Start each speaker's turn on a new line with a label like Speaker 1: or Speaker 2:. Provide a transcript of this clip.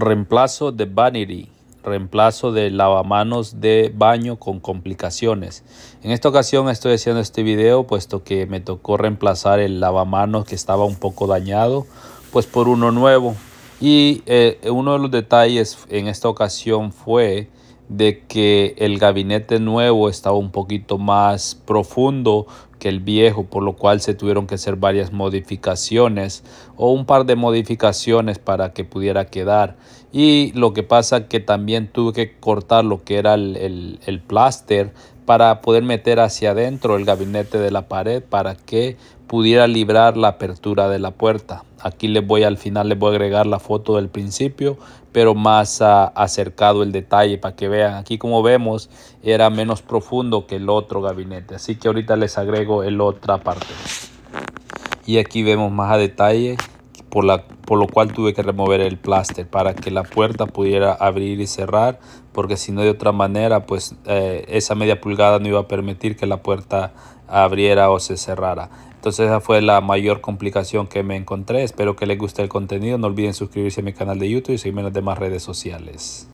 Speaker 1: Reemplazo de Vanity. Reemplazo de lavamanos de baño con complicaciones. En esta ocasión estoy haciendo este video puesto que me tocó reemplazar el lavamanos que estaba un poco dañado pues por uno nuevo. Y eh, uno de los detalles en esta ocasión fue de que el gabinete nuevo estaba un poquito más profundo que el viejo, por lo cual se tuvieron que hacer varias modificaciones o un par de modificaciones para que pudiera quedar. Y lo que pasa que también tuve que cortar lo que era el, el, el pláster para poder meter hacia adentro el gabinete de la pared para que pudiera librar la apertura de la puerta. Aquí les voy al final, les voy a agregar la foto del principio, pero más ah, acercado el detalle para que vean. Aquí como vemos era menos profundo que el otro gabinete, así que ahorita les agrego el otra parte. Y aquí vemos más a detalle por, lo cual tuve que remover el plástico para que la puerta pudiera abrir y cerrar, porque si no de otra manera, pues eh, esa media pulgada no iba a permitir que la puerta abriera o se cerrara. Entonces esa fue la mayor complicación que me encontré. Espero que les guste el contenido. No olviden suscribirse a mi canal de YouTube y seguirme en las demás redes sociales.